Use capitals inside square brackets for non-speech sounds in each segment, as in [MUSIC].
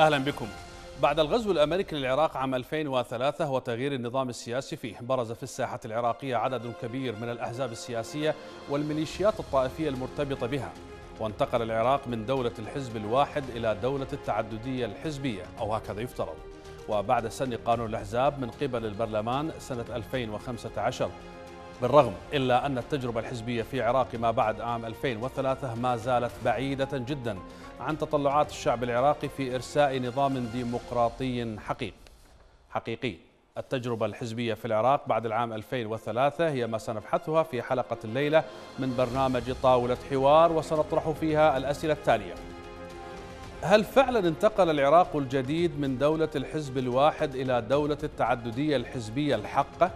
أهلا بكم بعد الغزو الأمريكي للعراق عام 2003 وتغيير النظام السياسي فيه برز في الساحة العراقية عدد كبير من الأحزاب السياسية والميليشيات الطائفية المرتبطة بها وانتقل العراق من دولة الحزب الواحد إلى دولة التعددية الحزبية أو هكذا يفترض وبعد سن قانون الأحزاب من قبل البرلمان سنة 2015 بالرغم إلا أن التجربة الحزبية في عراق ما بعد عام 2003 ما زالت بعيدة جدا عن تطلعات الشعب العراقي في إرساء نظام ديمقراطي حقيقي حقيقي التجربة الحزبية في العراق بعد العام 2003 هي ما سنبحثها في حلقة الليلة من برنامج طاولة حوار وسنطرح فيها الأسئلة التالية هل فعلا انتقل العراق الجديد من دولة الحزب الواحد إلى دولة التعددية الحزبية الحقة؟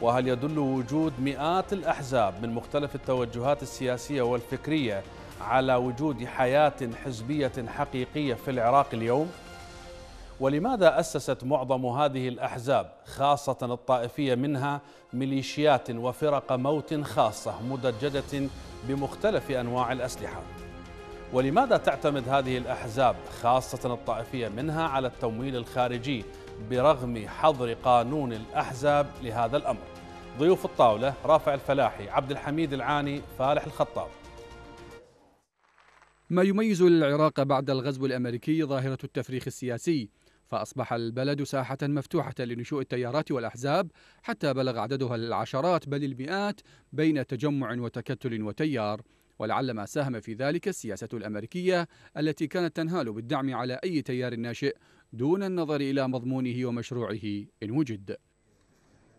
وهل يدل وجود مئات الأحزاب من مختلف التوجهات السياسية والفكرية على وجود حياة حزبية حقيقية في العراق اليوم؟ ولماذا أسست معظم هذه الأحزاب خاصة الطائفية منها ميليشيات وفرق موت خاصة مدججة بمختلف أنواع الأسلحة؟ ولماذا تعتمد هذه الأحزاب خاصة الطائفية منها على التمويل الخارجي برغم حظر قانون الأحزاب لهذا الأمر ضيوف الطاولة رافع الفلاحي عبد الحميد العاني فالح الخطاب ما يميز العراق بعد الغزو الأمريكي ظاهرة التفريخ السياسي فأصبح البلد ساحة مفتوحة لنشوء التيارات والأحزاب حتى بلغ عددها العشرات بل المئات بين تجمع وتكتل وتيار ولعل ما ساهم في ذلك السياسة الأمريكية التي كانت تنهال بالدعم على أي تيار ناشئ دون النظر إلى مضمونه ومشروعه إن وجد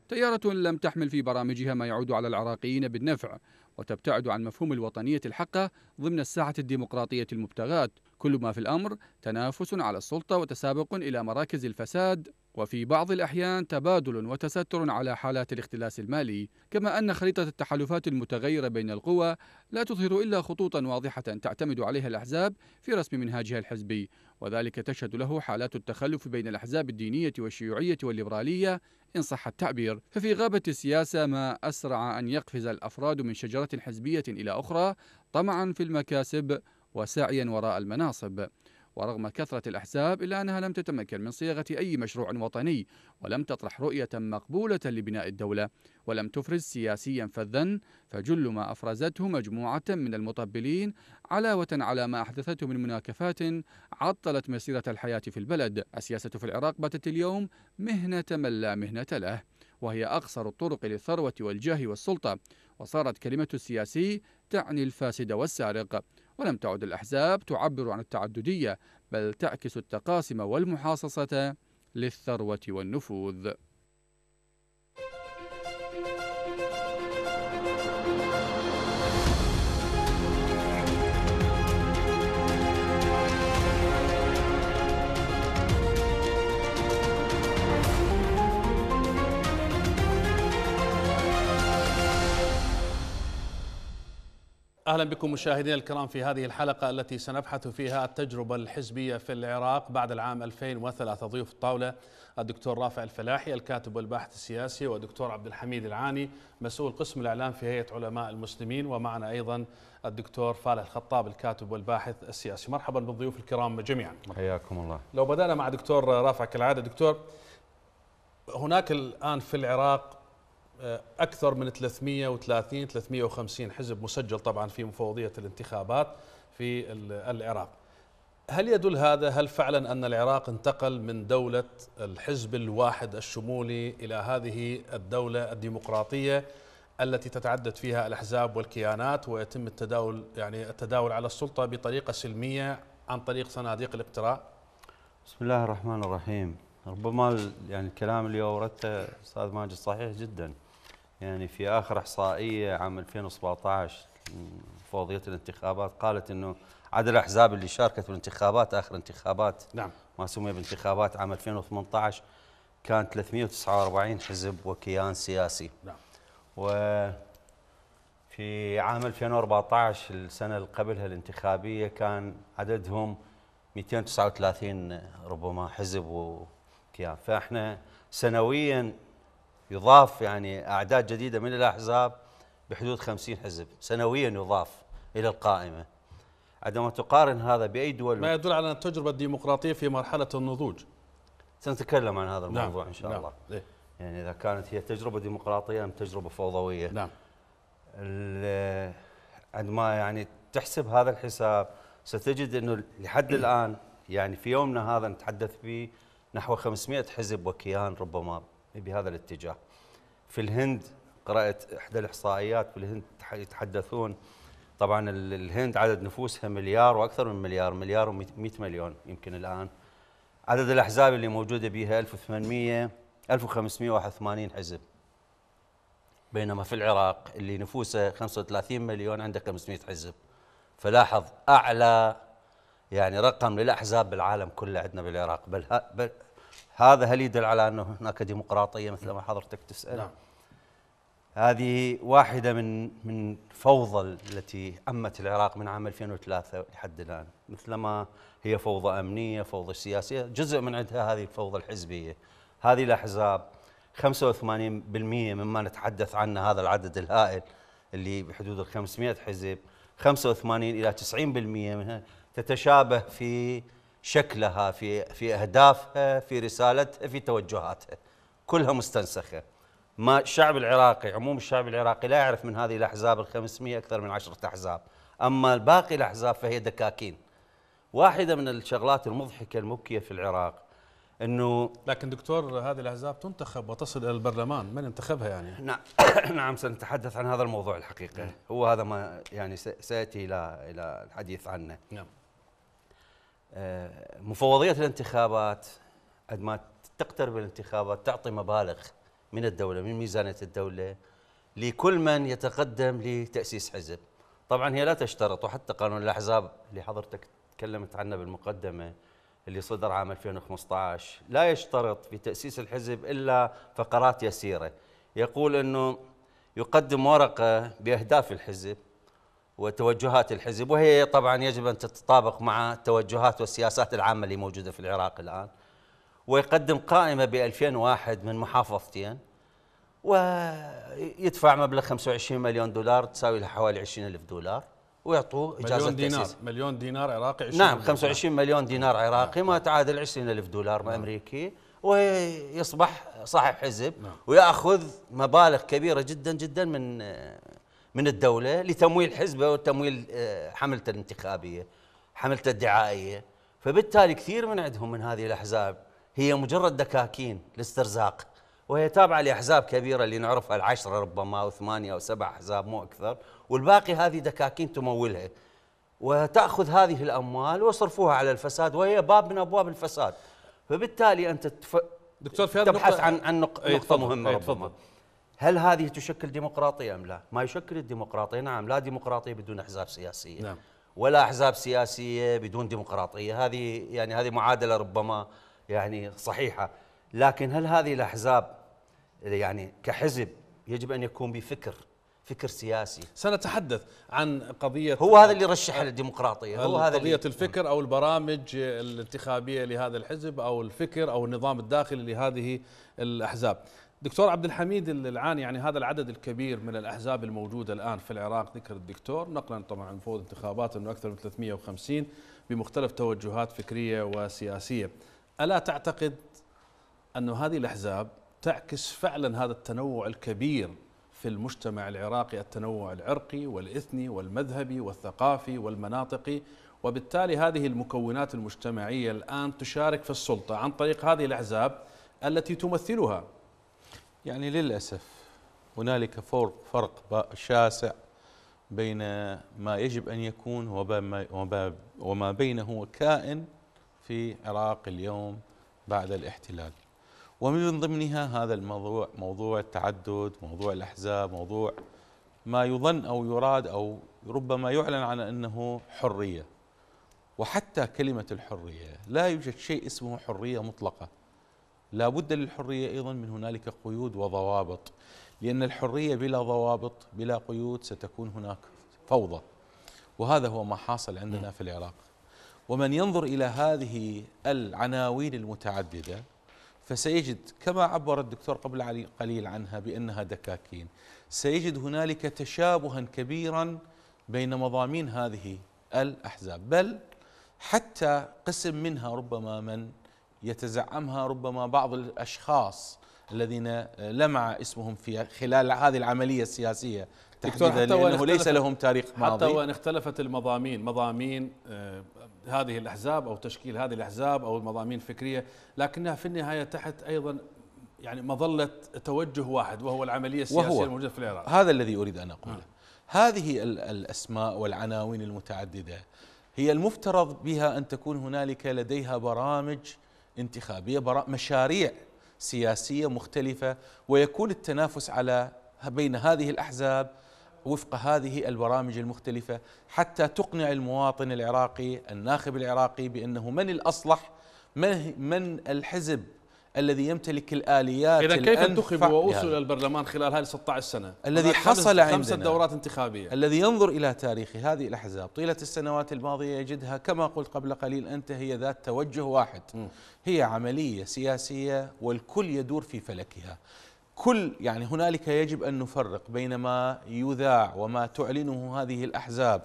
تيارة لم تحمل في برامجها ما يعود على العراقيين بالنفع وتبتعد عن مفهوم الوطنية الحقة ضمن الساحة الديمقراطية المبتغاة كل ما في الأمر تنافس على السلطة وتسابق إلى مراكز الفساد وفي بعض الأحيان تبادل وتستر على حالات الاختلاس المالي كما أن خريطة التحالفات المتغيرة بين القوى لا تظهر إلا خطوطا واضحة تعتمد عليها الأحزاب في رسم منهاجها الحزبي وذلك تشهد له حالات التخلف بين الأحزاب الدينية والشيوعية والليبرالية إن صح التعبير ففي غابة السياسة ما أسرع أن يقفز الأفراد من شجرة حزبية إلى أخرى طمعا في المكاسب وسعيا وراء المناصب ورغم كثرة الأحزاب إلا أنها لم تتمكن من صياغة أي مشروع وطني ولم تطرح رؤية مقبولة لبناء الدولة ولم تفرز سياسيا فذا فجل ما أفرزته مجموعة من المطبلين علاوة على ما أحدثته من مناكفات عطلت مسيرة الحياة في البلد السياسة في العراق باتت اليوم مهنة من لا مهنة له وهي أقصر الطرق للثروة والجاه والسلطة وصارت كلمة السياسي تعني الفاسد والسارق ولم تعد الأحزاب تعبر عن التعددية بل تعكس التقاسم والمحاصصة للثروة والنفوذ اهلا بكم مشاهدينا الكرام في هذه الحلقه التي سنبحث فيها التجربه الحزبيه في العراق بعد العام 2003 ضيوف الطاوله الدكتور رافع الفلاحي الكاتب والباحث السياسي ودكتور عبد الحميد العاني مسؤول قسم الاعلام في هيئه علماء المسلمين ومعنا ايضا الدكتور فالح الخطاب الكاتب والباحث السياسي مرحبا بالضيوف الكرام جميعا حياكم الله لو بدانا مع دكتور رافع كالعاده دكتور هناك الان في العراق أكثر من 330 350 حزب مسجل طبعا في مفوضية الانتخابات في العراق هل يدل هذا هل فعلا أن العراق انتقل من دولة الحزب الواحد الشمولي إلى هذه الدولة الديمقراطية التي تتعدد فيها الأحزاب والكيانات ويتم التداول يعني التداول على السلطة بطريقة سلمية عن طريق صناديق الاقتراع بسم الله الرحمن الرحيم ربما يعني الكلام اللي اوردته استاذ ماجد صحيح جدا يعني في آخر إحصائية عام 2017 فوضية الانتخابات قالت أنه عدد الأحزاب اللي شاركت بالانتخابات آخر انتخابات نعم ما سمي بانتخابات عام 2018 كان 349 حزب وكيان سياسي نعم و في عام 2014 السنة اللي قبلها الانتخابية كان عددهم 239 ربما حزب وكيان فاحنا سنويا يضاف يعني أعداد جديدة من الأحزاب بحدود 50 حزب سنويا يضاف إلى القائمة عندما تقارن هذا بأي دول ما يدل على التجربة الديمقراطية في مرحلة النضوج سنتكلم عن هذا نعم. الموضوع نعم. إن شاء نعم. الله إيه. يعني إذا كانت هي تجربة ديمقراطية أم تجربة فوضوية نعم عندما يعني تحسب هذا الحساب ستجد أنه لحد الآن يعني في يومنا هذا نتحدث به نحو 500 حزب وكيان ربما بهذا الاتجاه في الهند قرأت إحدى الإحصائيات في الهند يتحدثون طبعا الهند عدد نفوسها مليار وأكثر من مليار مليار و100 مليون يمكن الآن عدد الأحزاب اللي موجودة بها 1800 1581 حزب بينما في العراق اللي نفوسه 35 مليون عنده 500 حزب فلاحظ أعلى يعني رقم للأحزاب بالعالم كله عندنا بالعراق بل, بل هذا هل يدل على انه هناك ديمقراطيه مثل ما حضرتك تسال؟ نعم. هذه واحده من من فوضى التي امت العراق من عام 2003 لحد الان، مثلما هي فوضى امنيه، فوضى سياسيه، جزء من عندها هذه الفوضى الحزبيه. هذه الاحزاب 85% مما نتحدث عنه هذا العدد الهائل اللي بحدود ال 500 حزب 85 الى 90% منها تتشابه في شكلها في في اهدافها في رسالتها في توجهاتها كلها مستنسخه ما الشعب العراقي عموم الشعب العراقي لا يعرف من هذه الاحزاب ال 500 اكثر من 10 احزاب اما باقي الاحزاب فهي دكاكين واحده من الشغلات المضحكه المبكيه في العراق انه لكن دكتور هذه الاحزاب تنتخب وتصل الى البرلمان من انتخبها يعني نعم [COUGHS] نعم سنتحدث عن هذا الموضوع الحقيقه نعم. هو هذا ما يعني سياتي الى الى الحديث عنه نعم آه، مفوضيه الانتخابات قد ما تقترب الانتخابات تعطي مبالغ من الدوله من ميزانيه الدوله لكل من يتقدم لتاسيس حزب. طبعا هي لا تشترط وحتى قانون الاحزاب اللي حضرتك تكلمت عنه بالمقدمه اللي صدر عام 2015 لا يشترط في تاسيس الحزب الا فقرات يسيره. يقول انه يقدم ورقه باهداف الحزب وتوجهات الحزب وهي طبعا يجب أن تتطابق مع التوجهات والسياسات العامة اللي موجودة في العراق الآن ويقدم قائمة ب 2001 من محافظتين ويدفع مبلغ 25 مليون دولار تساوي له حوالي 20 ألف دولار ويعطوه إجازة مليون دينار تأسيس. مليون دينار عراقي 20 نعم 25 مليون دينار عراقي نعم. ما تعادل 20 ألف دولار نعم. أمريكي ويصبح صاحب حزب نعم. ويأخذ مبالغ كبيرة جدا جدا من من الدولة لتمويل حزبه وتمويل آه، حملته الانتخابية حملته الدعائية فبالتالي كثير من عندهم من هذه الأحزاب هي مجرد دكاكين لاسترزاق وهي تابعة لأحزاب كبيرة اللي نعرفها العشرة ربما أو ثمانية أو سبع أحزاب مو أكثر والباقي هذه دكاكين تمولها وتأخذ هذه الأموال وصرفوها على الفساد وهي باب من أبواب الفساد فبالتالي أنت تف... دكتور في هذا تبحث النقطة... عن عن إيه، نقطة مهمة إيه، ربما هل هذه تشكل ديمقراطية أم لا؟ ما يشكل الديمقراطية نعم لا ديمقراطية بدون أحزاب سياسية نعم. ولا أحزاب سياسية بدون ديمقراطية هذه يعني هذه معادلة ربما يعني صحيحة لكن هل هذه الأحزاب يعني كحزب يجب أن يكون بفكر فكر سياسي سنتحدث عن قضية هو هذا اللي رشح للديمقراطية هو هذا قضية الفكر أو البرامج الانتخابية لهذا الحزب أو الفكر أو النظام الداخلي لهذه الأحزاب دكتور عبد الحميد الان يعني هذا العدد الكبير من الاحزاب الموجوده الان في العراق ذكر الدكتور نقلا طبعا عن فوز انتخابات انه اكثر من 350 بمختلف توجهات فكريه وسياسيه. الا تعتقد أن هذه الاحزاب تعكس فعلا هذا التنوع الكبير في المجتمع العراقي التنوع العرقي والاثني والمذهبي والثقافي والمناطقي وبالتالي هذه المكونات المجتمعيه الان تشارك في السلطه عن طريق هذه الاحزاب التي تمثلها يعني للأسف هنالك فرق فرق شاسع بين ما يجب أن يكون وما بينه كائن في العراق اليوم بعد الاحتلال ومن ضمنها هذا الموضوع موضوع التعدد موضوع الأحزاب موضوع ما يظن أو يراد أو ربما يعلن عن أنه حرية وحتى كلمة الحرية لا يوجد شيء اسمه حرية مطلقة لا بد للحرية أيضا من هنالك قيود وضوابط لأن الحرية بلا ضوابط بلا قيود ستكون هناك فوضى وهذا هو ما حاصل عندنا في العراق ومن ينظر إلى هذه العناوين المتعددة فسيجد كما عبر الدكتور قبل قليل عنها بأنها دكاكين سيجد هنالك تشابها كبيرا بين مضامين هذه الأحزاب بل حتى قسم منها ربما من يتزعمها ربما بعض الاشخاص الذين آه، لمع اسمهم في خلال هذه العمليه السياسيه تحديدا لانه ليس لهم تاريخ ماضي حتى وان اختلفت المضامين مضامين آه، هذه الاحزاب او تشكيل هذه الاحزاب او المضامين الفكريه لكنها في النهايه تحت ايضا يعني مظله توجه واحد وهو العمليه السياسيه وهو الموجوده في العراق هذا الذي اريد ان اقوله نعم. هذه الاسماء والعناوين المتعدده هي المفترض بها ان تكون هنالك لديها برامج انتخابية براء مشاريع سياسية مختلفة ويكون التنافس على بين هذه الأحزاب وفق هذه البرامج المختلفة حتى تقنع المواطن العراقي الناخب العراقي بأنه من الأصلح من الحزب الذي يمتلك الآليات إذا كيف انتخب وأوصل يعني. إلى البرلمان خلال هذه 16 سنة الذي حصل عندنا خمسة دورات انتخابية الذي ينظر إلى تاريخ هذه الأحزاب طيلة السنوات الماضية يجدها كما قلت قبل قليل أنت هي ذات توجه واحد م. هي عملية سياسية والكل يدور في فلكها كل يعني هنالك يجب أن نفرق بين ما يذاع وما تعلنه هذه الأحزاب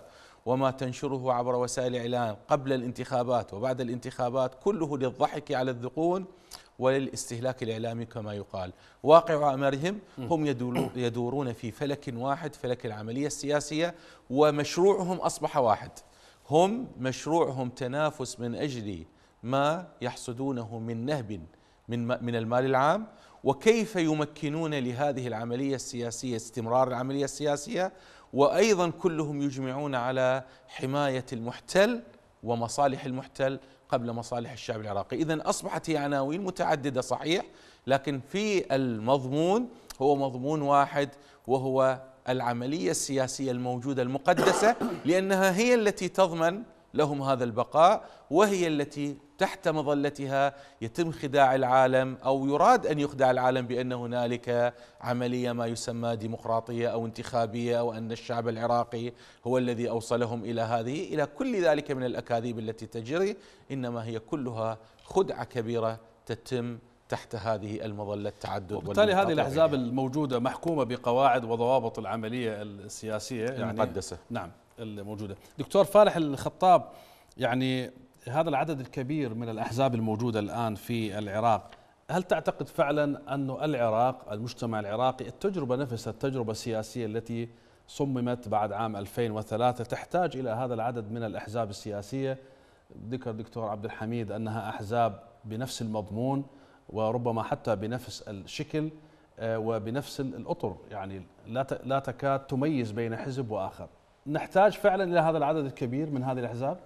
وما تنشره عبر وسائل الإعلام قبل الانتخابات وبعد الانتخابات كله للضحك على الذقون وللاستهلاك الإعلامي كما يقال واقع أمرهم هم يدورون في فلك واحد فلك العملية السياسية ومشروعهم أصبح واحد هم مشروعهم تنافس من أجل ما يحصدونه من نهب من من المال العام وكيف يمكنون لهذه العملية السياسية استمرار العملية السياسية وأيضا كلهم يجمعون على حماية المحتل ومصالح المحتل قبل مصالح الشعب العراقي إذا أصبحت هي عناوين متعددة صحيح لكن في المضمون هو مضمون واحد وهو العملية السياسية الموجودة المقدسة لأنها هي التي تضمن لهم هذا البقاء وهي التي تحت مظلتها يتم خداع العالم او يراد ان يخدع العالم بان هنالك عمليه ما يسمى ديمقراطيه او انتخابيه او ان الشعب العراقي هو الذي اوصلهم الى هذه الى كل ذلك من الاكاذيب التي تجري انما هي كلها خدعه كبيره تتم تحت هذه المظلة التعدد وبالتالي هذه الأحزاب الموجودة محكومة بقواعد وضوابط العملية السياسية يعني المقدسة نعم الموجودة دكتور فالح الخطاب يعني هذا العدد الكبير من الأحزاب الموجودة الآن في العراق هل تعتقد فعلا أن العراق المجتمع العراقي التجربة نفسها التجربة السياسية التي صممت بعد عام 2003 تحتاج إلى هذا العدد من الأحزاب السياسية ذكر دكتور عبد الحميد أنها أحزاب بنفس المضمون وربما حتى بنفس الشكل آه، وبنفس الأطر يعني لا تكاد تميز بين حزب وآخر نحتاج فعلا إلى هذا العدد الكبير من هذه الأحزاب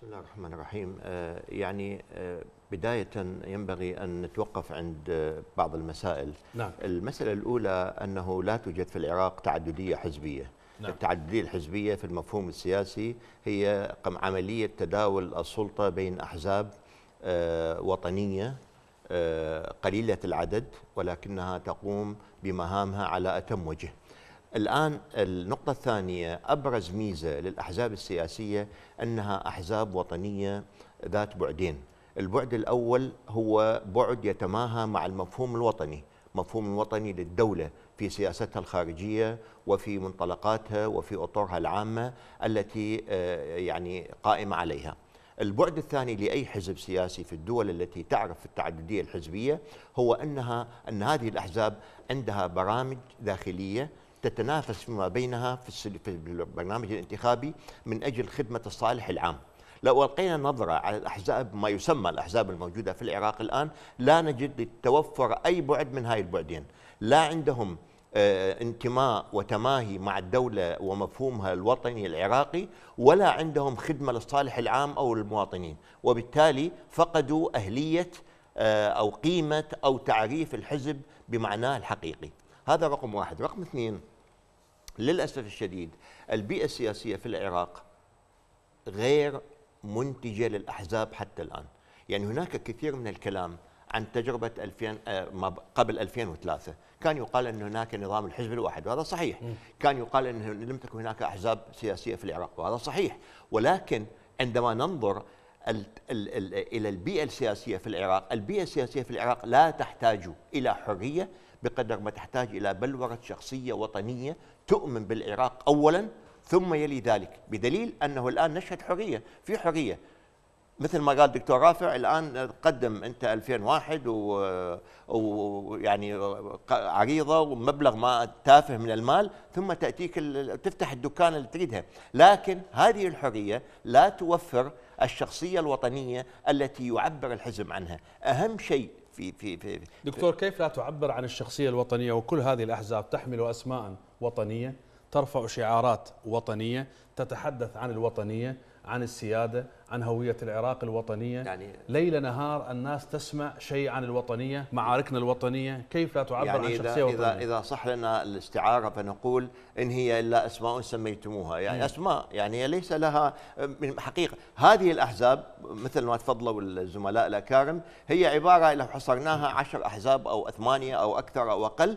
بسم الله الرحمن الرحيم آه، يعني آه، بداية ينبغي أن نتوقف عند آه، بعض المسائل نعم. المسألة الأولى أنه لا توجد في العراق تعددية حزبية نعم. التعددية الحزبية في المفهوم السياسي هي عملية تداول السلطة بين أحزاب وطنية قليلة العدد ولكنها تقوم بمهامها على أتم وجه الآن النقطة الثانية أبرز ميزة للأحزاب السياسية أنها أحزاب وطنية ذات بعدين البعد الأول هو بعد يتماهى مع المفهوم الوطني مفهوم الوطني للدولة في سياستها الخارجية وفي منطلقاتها وفي أطرها العامة التي آه، يعني قائمة عليها البعد الثاني لأي حزب سياسي في الدول التي تعرف التعددية الحزبية هو أنها أن هذه الأحزاب عندها برامج داخلية تتنافس فيما بينها في البرنامج الانتخابي من اجل خدمه الصالح العام. لو القينا نظره على الاحزاب ما يسمى الاحزاب الموجوده في العراق الان لا نجد توفر اي بعد من هاي البعدين، لا عندهم آه، انتماء وتماهي مع الدولة ومفهومها الوطني العراقي ولا عندهم خدمة للصالح العام أو المواطنين وبالتالي فقدوا أهلية آه، أو قيمة أو تعريف الحزب بمعناه الحقيقي هذا رقم واحد رقم اثنين للأسف الشديد البيئة السياسية في العراق غير منتجة للأحزاب حتى الآن يعني هناك كثير من الكلام عن تجربة 2000 آه، ما قبل 2003 كان يقال أن هناك نظام الحزب الواحد وهذا صحيح كان يقال أن لم تكن هناك أحزاب سياسية في العراق وهذا صحيح ولكن عندما ننظر إلى البيئة السياسية في العراق البيئة السياسية في العراق لا تحتاج إلى حرية بقدر ما تحتاج إلى بلورة شخصية وطنية تؤمن بالعراق أولا ثم يلي ذلك بدليل أنه الآن نشهد حرية في حرية مثل ما قال دكتور رافع الآن قدم أنت 2001 ويعني عريضة ومبلغ ما تافه من المال ثم تأتيك تفتح الدكان اللي تريدها لكن هذه الحرية لا توفر الشخصية الوطنية التي يعبر الحزب عنها أهم شيء في في في دكتور كيف لا تعبر عن الشخصيه الوطنيه وكل هذه الاحزاب تحمل اسماء وطنيه ترفع شعارات وطنيه تتحدث عن الوطنيه عن السيادة عن هوية العراق الوطنية يعني ليل نهار الناس تسمع شيء عن الوطنية معاركنا الوطنية كيف لا تعبر يعني عن شخصية إذا وطنية إذا صح لنا الاستعارة فنقول إن هي إلا أسماء سميتموها يعني أسماء يعني ليس لها من حقيقة هذه الأحزاب مثل ما تفضلوا الزملاء الأكارم هي عبارة لو حصرناها عشر أحزاب أو ثمانية أو أكثر أو أقل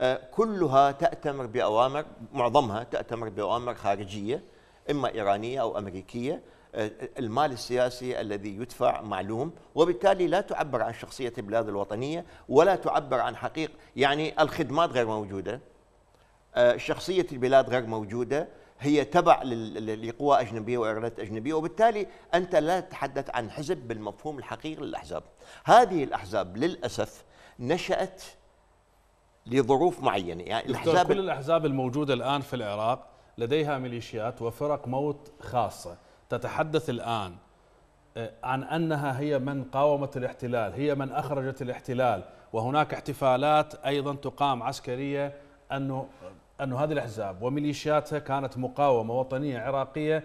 آه، كلها تأتمر بأوامر معظمها تأتمر بأوامر خارجية إما إيرانية أو أمريكية آه، المال السياسي الذي يدفع معلوم وبالتالي لا تعبر عن شخصية البلاد الوطنية ولا تعبر عن حقيقة يعني الخدمات غير موجودة آه، شخصية البلاد غير موجودة هي تبع لقوى أجنبية وإيرادات أجنبية وبالتالي أنت لا تتحدث عن حزب بالمفهوم الحقيقي للأحزاب هذه الأحزاب للأسف نشأت لظروف معينة يعني الأحزاب كل الأحزاب الموجودة الآن في العراق لديها ميليشيات وفرق موت خاصة تتحدث الآن آه، عن أنها هي من قاومت الاحتلال هي من أخرجت الاحتلال وهناك احتفالات أيضا تقام عسكرية أنه أن هذه الأحزاب وميليشياتها كانت مقاومة وطنية عراقية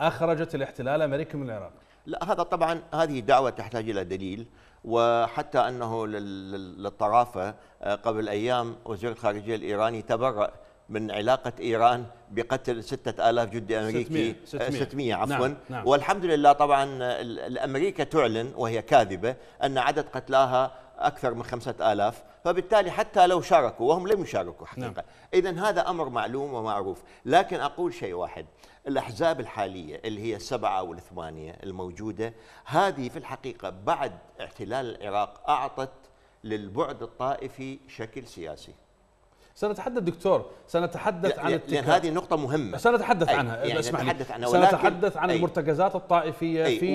أخرجت الاحتلال الأمريكي من العراق لا هذا طبعا هذه دعوة تحتاج إلى دليل وحتى أنه للطرافة آه، قبل أيام وزير الخارجية الإيراني تبرأ من علاقة إيران بقتل ستة آلاف جندي أمريكي 600, 600 عفوا نعم. نعم. والحمد لله طبعا الأمريكا تعلن وهي كاذبة أن عدد قتلاها أكثر من خمسة آلاف فبالتالي حتى لو شاركوا وهم لم يشاركوا نعم. حقيقة نعم. إذا هذا أمر معلوم ومعروف لكن أقول شيء واحد الأحزاب الحالية اللي هي السبعة والثمانية الموجودة هذه في الحقيقة بعد احتلال العراق أعطت للبعد الطائفي شكل سياسي سنتحدث دكتور سنتحدث عن التكات هذه نقطة مهمة سنتحدث عنها يعني سنتحدث عنها سنتحدث عن المرتكزات الطائفية أي في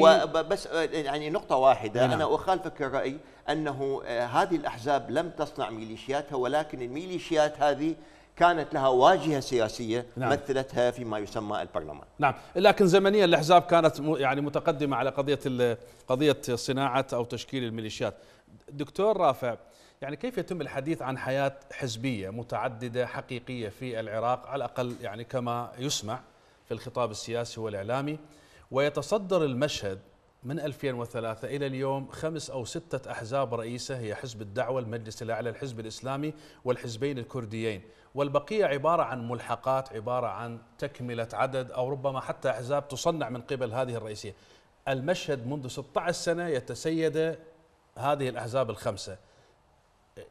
بس يعني نقطة واحدة نعم. أنا أخالفك الرأي أنه هذه الأحزاب لم تصنع ميليشياتها ولكن الميليشيات هذه كانت لها واجهه سياسيه نعم. مثلتها فيما يسمى البرلمان. نعم، لكن زمنيا الاحزاب كانت يعني متقدمه على قضيه قضيه صناعه او تشكيل الميليشيات. دكتور رافع يعني كيف يتم الحديث عن حياة حزبية متعددة حقيقية في العراق على الأقل يعني كما يسمع في الخطاب السياسي والإعلامي ويتصدر المشهد من 2003 إلى اليوم خمس أو ستة أحزاب رئيسة هي حزب الدعوة المجلس الأعلى الحزب الإسلامي والحزبين الكرديين والبقية عبارة عن ملحقات عبارة عن تكملة عدد أو ربما حتى أحزاب تصنع من قبل هذه الرئيسية المشهد منذ 16 سنة يتسيد هذه الأحزاب الخمسة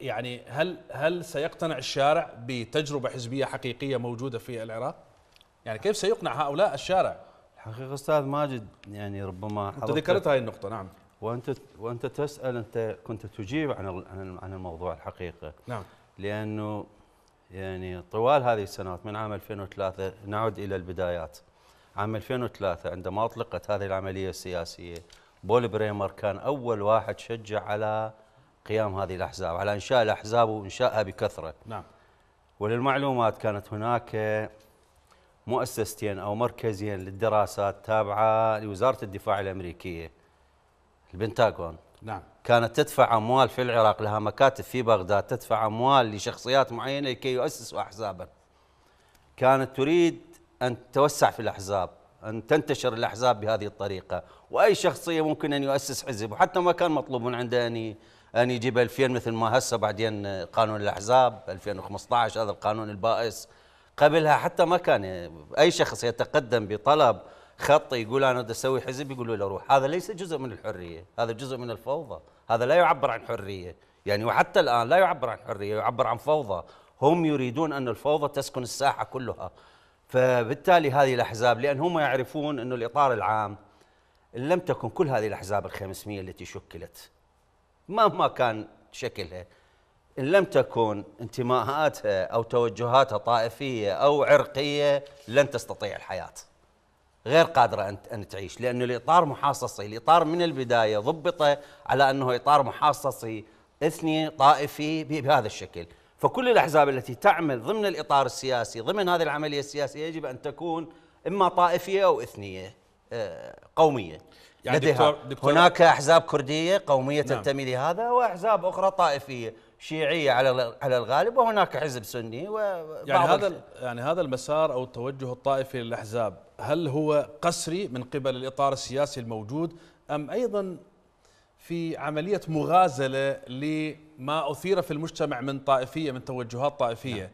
يعني هل هل سيقتنع الشارع بتجربه حزبيه حقيقيه موجوده في العراق؟ يعني كيف سيقنع هؤلاء الشارع؟ الحقيقه استاذ ماجد يعني ربما انت ذكرت هاي النقطه نعم وانت وانت تسال انت كنت تجيب عن عن الموضوع الحقيقه نعم لانه يعني طوال هذه السنوات من عام 2003 نعود الى البدايات عام 2003 عندما اطلقت هذه العمليه السياسيه بول بريمر كان اول واحد شجع على قيام هذه الأحزاب على إنشاء الأحزاب وإنشائها بكثرة نعم وللمعلومات كانت هناك مؤسستين أو مركزين للدراسات تابعة لوزارة الدفاع الأمريكية البنتاغون نعم كانت تدفع أموال في العراق لها مكاتب في بغداد تدفع أموال لشخصيات معينة لكي يؤسسوا أحزابا كانت تريد أن تتوسع في الأحزاب أن تنتشر الأحزاب بهذه الطريقة وأي شخصية ممكن أن يؤسس حزب وحتى ما كان مطلوب عنده أن أن يجيب 2000 مثل ما هسه بعدين قانون الأحزاب 2015 هذا القانون البائس قبلها حتى ما كان أي شخص يتقدم بطلب خط يقول أنا بدي أسوي حزب يقولوا له روح هذا ليس جزء من الحرية هذا جزء من الفوضى هذا لا يعبر عن حرية يعني وحتى الآن لا يعبر عن حرية يعبر عن فوضى هم يريدون أن الفوضى تسكن الساحة كلها فبالتالي هذه الأحزاب لأن هم يعرفون أن الإطار العام لم تكن كل هذه الأحزاب الخمسمية التي شكلت مهما كان شكلها إن لم تكن انتماءاتها أو توجهاتها طائفية أو عرقية لن تستطيع الحياة غير قادرة أن تعيش لأن الإطار محاصصي الإطار من البداية ضبط على أنه إطار محاصصي إثني طائفي بهذا الشكل فكل الأحزاب التي تعمل ضمن الإطار السياسي ضمن هذه العملية السياسية يجب أن تكون إما طائفية أو إثنية آه، قومية يعني لديها دكتور دكتور هناك احزاب كرديه قوميه نعم. تنتمي لهذا واحزاب اخرى طائفيه شيعيه على على الغالب وهناك حزب سني يعني هذا يعني هذا المسار او التوجه الطائفي للاحزاب هل هو قسري من قبل الاطار السياسي الموجود ام ايضا في عمليه مغازله لما اثير في المجتمع من طائفيه من توجهات طائفيه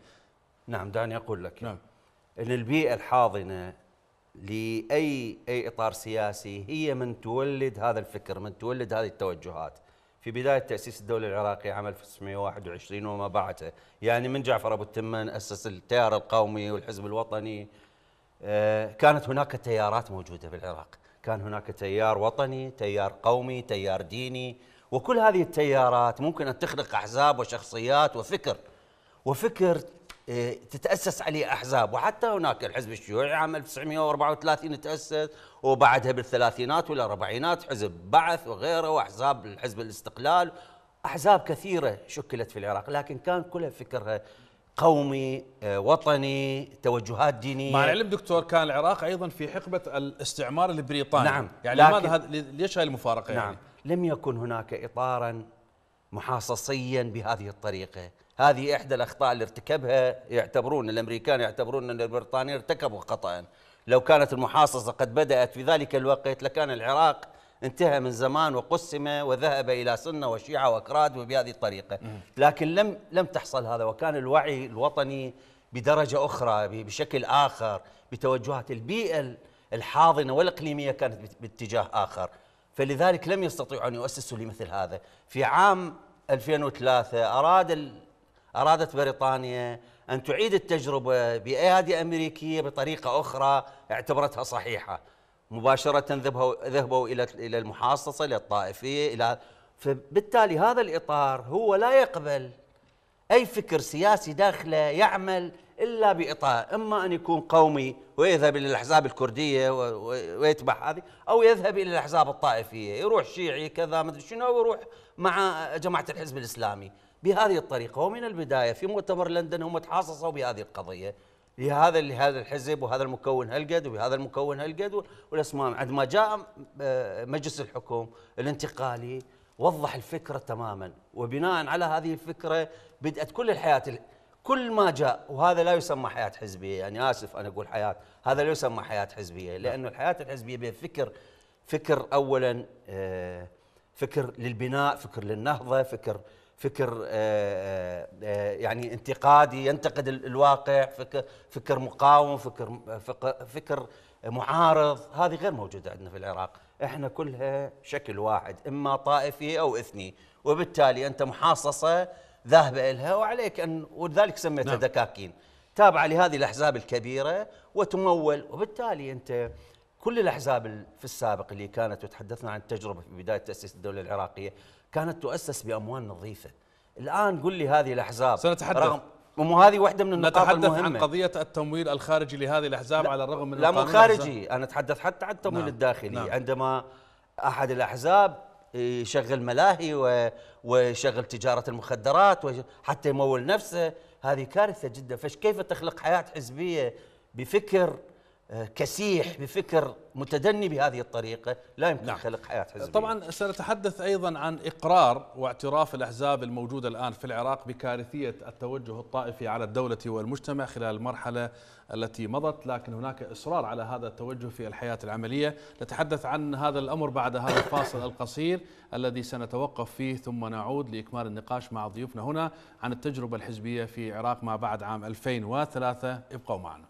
نعم, نعم دعني اقول لك نعم. ان البيئه الحاضنه لاي اي اطار سياسي هي من تولد هذا الفكر، من تولد هذه التوجهات. في بدايه تاسيس الدوله العراقيه عام 1921 وما بعده، يعني من جعفر ابو التمن اسس التيار القومي والحزب الوطني. آه، كانت هناك تيارات موجوده بالعراق، كان هناك تيار وطني، تيار قومي، تيار ديني، وكل هذه التيارات ممكن ان تخلق احزاب وشخصيات وفكر. وفكر إيه، تتاسس عليه احزاب وحتى هناك الحزب الشيوعي عام 1934 تاسس وبعدها بالثلاثينات والاربعينات حزب بعث وغيره واحزاب الحزب الاستقلال احزاب كثيره شكلت في العراق لكن كان كلها فكرها قومي إيه، وطني توجهات دينيه مع العلم دكتور كان العراق ايضا في حقبه الاستعمار البريطاني نعم يعني لماذا هذا ليش هاي المفارقه يعني؟ نعم يعني؟ لم يكن هناك اطارا محاصصيا بهذه الطريقه هذه إحدى الأخطاء اللي ارتكبها يعتبرون الأمريكان يعتبرون أن البريطانيين ارتكبوا خطأ لو كانت المحاصصة قد بدأت في ذلك الوقت لكان العراق انتهى من زمان وقسم وذهب إلى سنة وشيعة وأكراد وبهذه الطريقة لكن لم لم تحصل هذا وكان الوعي الوطني بدرجة أخرى بشكل آخر بتوجهات البيئة الحاضنة والإقليمية كانت باتجاه آخر فلذلك لم يستطيعوا أن يؤسسوا لمثل هذا في عام 2003 أراد أرادت بريطانيا أن تعيد التجربة بأيادي أمريكية بطريقة أخرى اعتبرتها صحيحة مباشرة ذهبوا إلى إلى المحاصصة إلى الطائفية إلى فبالتالي هذا الإطار هو لا يقبل أي فكر سياسي داخله يعمل إلا بإطار إما أن يكون قومي ويذهب إلى الأحزاب الكردية ويتبع هذه أو يذهب إلى الأحزاب الطائفية يروح شيعي كذا مدري شنو ويروح مع جماعة الحزب الإسلامي بهذه الطريقه ومن البدايه في مؤتمر لندن هم تحاصصوا بهذه القضيه لهذا لهذا الحزب وهذا المكون هالقد وهذا المكون هالقد والاسماء عندما جاء آه، مجلس الحكم الانتقالي وضح الفكره تماما وبناء على هذه الفكره بدات كل الحياه كل ما جاء وهذا لا يسمى حياه حزبيه يعني اسف انا اقول حياه هذا لا يسمى حياه حزبيه نعم. لانه الحياه الحزبيه بها فكر فكر اولا آه، فكر للبناء فكر للنهضه فكر فكر آه، آه، آه، يعني انتقادي ينتقد الواقع فكر فكر مقاوم فكر فكر معارض هذه غير موجوده عندنا في العراق احنا كلها شكل واحد اما طائفي او اثني وبالتالي انت محاصصه ذاهبه الها وعليك ان ولذلك سميتها نعم. دكاكين تابعه لهذه الاحزاب الكبيره وتمول وبالتالي انت كل الاحزاب في السابق اللي كانت وتحدثنا عن التجربه في بدايه تاسيس الدوله العراقيه كانت تؤسس باموال نظيفه الان قل لي هذه الاحزاب سنتحدث رغم ومو هذه واحده من النقاط نتحدث المهمه عن قضيه التمويل الخارجي لهذه الاحزاب على الرغم من لا مو خارجي انا اتحدث حتى عن التمويل نعم الداخلي نعم عندما احد الاحزاب يشغل ملاهي ويشغل تجاره المخدرات حتى يمول نفسه هذه كارثه جدا فش كيف تخلق حياه حزبيه بفكر كسيح بفكر متدني بهذه الطريقة لا يمكن نعم. خلق حياة حزبية طبعا سنتحدث أيضا عن إقرار واعتراف الأحزاب الموجودة الآن في العراق بكارثية التوجه الطائفي على الدولة والمجتمع خلال المرحلة التي مضت لكن هناك إصرار على هذا التوجه في الحياة العملية نتحدث عن هذا الأمر بعد هذا الفاصل القصير الذي سنتوقف فيه ثم نعود لإكمال النقاش مع ضيوفنا هنا عن التجربة الحزبية في العراق ما بعد عام 2003 ابقوا معنا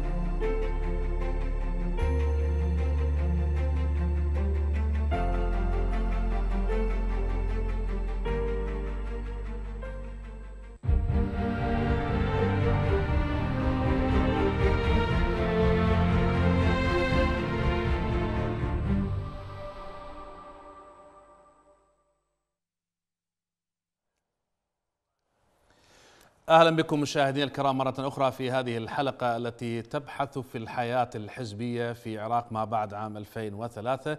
اهلا بكم مشاهدينا الكرام مره اخرى في هذه الحلقه التي تبحث في الحياه الحزبيه في العراق ما بعد عام 2003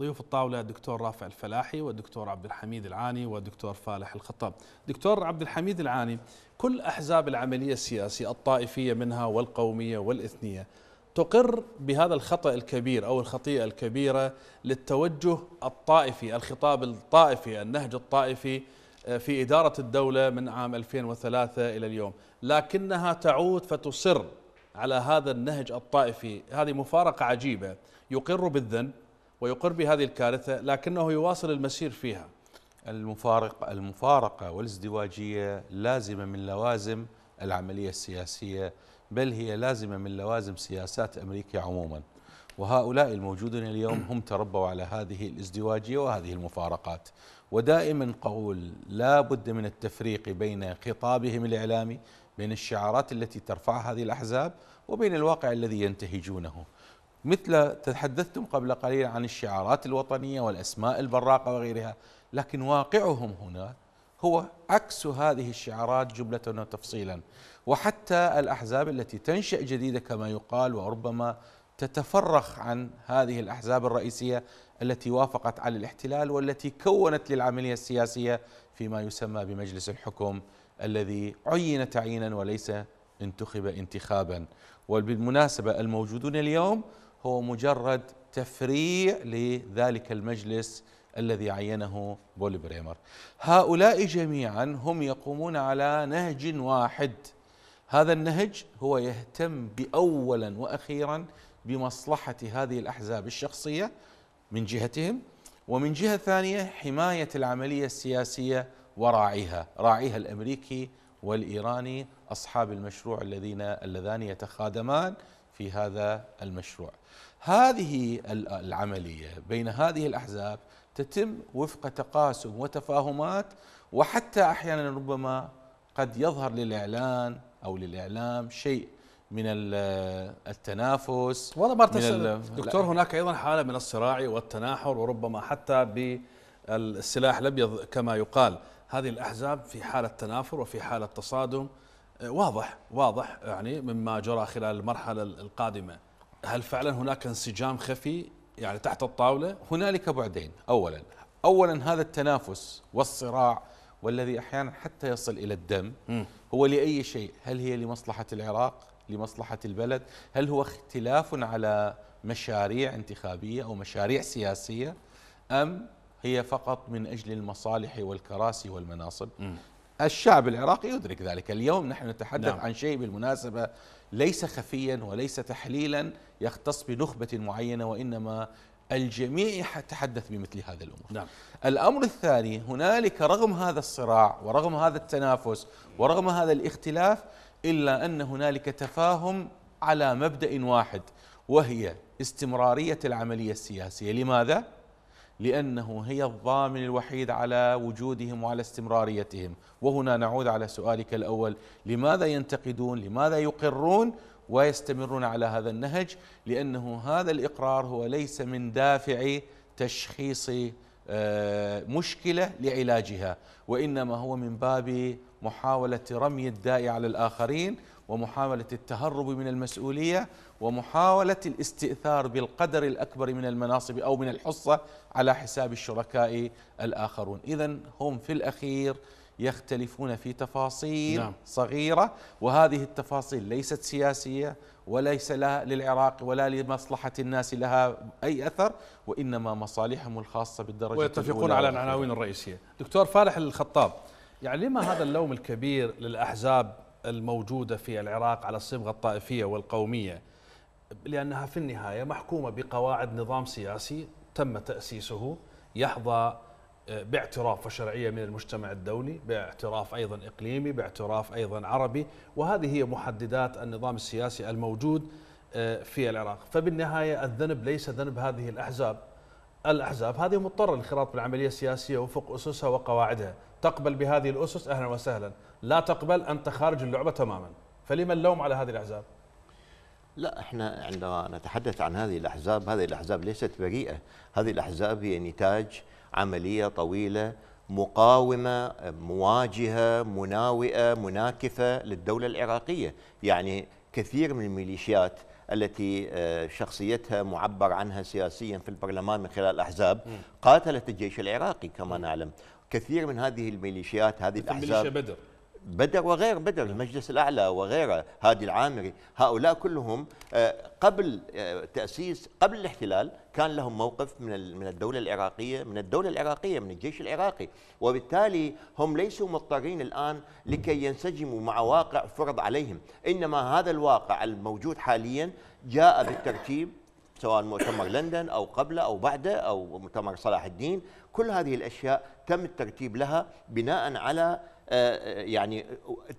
ضيوف الطاوله الدكتور رافع الفلاحي والدكتور عبد الحميد العاني والدكتور فالح الخطاب. دكتور عبد الحميد العاني كل احزاب العمليه السياسيه الطائفيه منها والقوميه والاثنيه تقر بهذا الخطا الكبير او الخطيئه الكبيره للتوجه الطائفي، الخطاب الطائفي، النهج الطائفي في إدارة الدولة من عام 2003 إلى اليوم لكنها تعود فتصر على هذا النهج الطائفي هذه مفارقة عجيبة يقر بالذنب ويقر بهذه الكارثة لكنه يواصل المسير فيها المفارق المفارقة والازدواجية لازمة من لوازم العملية السياسية بل هي لازمة من لوازم سياسات أمريكا عموما وهؤلاء الموجودون اليوم هم تربوا على هذه الازدواجية وهذه المفارقات ودائما قول لا بد من التفريق بين خطابهم الإعلامي بين الشعارات التي ترفعها هذه الأحزاب وبين الواقع الذي ينتهجونه مثل تحدثتم قبل قليل عن الشعارات الوطنية والأسماء البراقة وغيرها لكن واقعهم هنا هو عكس هذه الشعارات جملة وتفصيلا وحتى الأحزاب التي تنشأ جديدة كما يقال وربما تتفرخ عن هذه الاحزاب الرئيسيه التي وافقت على الاحتلال والتي كونت للعمليه السياسيه فيما يسمى بمجلس الحكم الذي عين تعيينا وليس انتخب انتخابا وبالمناسبه الموجودون اليوم هو مجرد تفريع لذلك المجلس الذي عينه بول بريمر هؤلاء جميعا هم يقومون على نهج واحد هذا النهج هو يهتم باولا واخيرا بمصلحة هذه الأحزاب الشخصية من جهتهم ومن جهة ثانية حماية العملية السياسية وراعيها راعيها الأمريكي والإيراني أصحاب المشروع الذين اللذان يتخادمان في هذا المشروع هذه العملية بين هذه الأحزاب تتم وفق تقاسم وتفاهمات وحتى أحيانا ربما قد يظهر للإعلان أو للإعلام شيء من التنافس والله من دكتور هناك ايضا حاله من الصراع والتناحر وربما حتى بالسلاح الابيض كما يقال هذه الاحزاب في حاله تنافر وفي حاله تصادم واضح واضح يعني مما جرى خلال المرحله القادمه هل فعلا هناك انسجام خفي يعني تحت الطاوله هنالك بعدين اولا اولا هذا التنافس والصراع والذي احيانا حتى يصل الى الدم هو لاي شيء هل هي لمصلحه العراق لمصلحة البلد هل هو اختلاف على مشاريع انتخابية أو مشاريع سياسية أم هي فقط من أجل المصالح والكراسي والمناصب م. الشعب العراقي يدرك ذلك اليوم نحن نتحدث نعم. عن شيء بالمناسبة ليس خفيا وليس تحليلا يختص بنخبة معينة وإنما الجميع يتحدث بمثل هذا الأمر نعم. الأمر الثاني هنالك رغم هذا الصراع ورغم هذا التنافس ورغم هذا الاختلاف إلا أن هنالك تفاهم على مبدأ واحد وهي استمرارية العملية السياسية لماذا؟ لأنه هي الضامن الوحيد على وجودهم وعلى استمراريتهم وهنا نعود على سؤالك الأول لماذا ينتقدون لماذا يقرون ويستمرون على هذا النهج لأنه هذا الإقرار هو ليس من دافع تشخيص آه، مشكلة لعلاجها وإنما هو من باب محاولة رمي الداء على الآخرين ومحاولة التهرب من المسؤولية ومحاولة الاستئثار بالقدر الأكبر من المناصب أو من الحصة على حساب الشركاء الآخرون إذا هم في الأخير يختلفون في تفاصيل نعم. صغيرة وهذه التفاصيل ليست سياسية وليس لها للعراق ولا لمصلحة الناس لها أي أثر وإنما مصالحهم الخاصة بالدرجة ويتفقون على العناوين الرئيسية دكتور فالح الخطاب يعني لما هذا اللوم الكبير للأحزاب الموجودة في العراق على الصبغة الطائفية والقومية لأنها في النهاية محكومة بقواعد نظام سياسي تم تأسيسه يحظى آه، باعتراف وشرعية من المجتمع الدولي باعتراف أيضا إقليمي باعتراف أيضا عربي وهذه هي محددات النظام السياسي الموجود آه، في العراق فبالنهاية الذنب ليس ذنب هذه الأحزاب الأحزاب هذه مضطرة للانخراط بالعملية السياسية وفق أسسها وقواعدها تقبل بهذه الأسس أهلا وسهلا لا تقبل أنت خارج اللعبة تماما فلما اللوم على هذه الأحزاب لا احنا عندما نتحدث عن هذه الاحزاب، هذه الاحزاب ليست بريئه، هذه الاحزاب هي نتاج عمليه طويله مقاومه مواجهه مناوئه مناكفه للدوله العراقيه، يعني كثير من الميليشيات التي آه، شخصيتها معبر عنها سياسيا في البرلمان من خلال الأحزاب قاتلت الجيش العراقي كما نعلم كثير من هذه الميليشيات هذه الأحزاب ميليشيا بدر بدر وغير بدر المجلس الأعلى وغيره هادي العامري هؤلاء كلهم آه، قبل آه، تأسيس قبل الاحتلال كان لهم موقف من من الدولة العراقية من الدولة العراقية من الجيش العراقي وبالتالي هم ليسوا مضطرين الآن لكي ينسجموا مع واقع فرض عليهم إنما هذا الواقع الموجود حاليا جاء بالترتيب سواء مؤتمر لندن او قبله او بعده او مؤتمر صلاح الدين، كل هذه الاشياء تم الترتيب لها بناء على آه، آه، يعني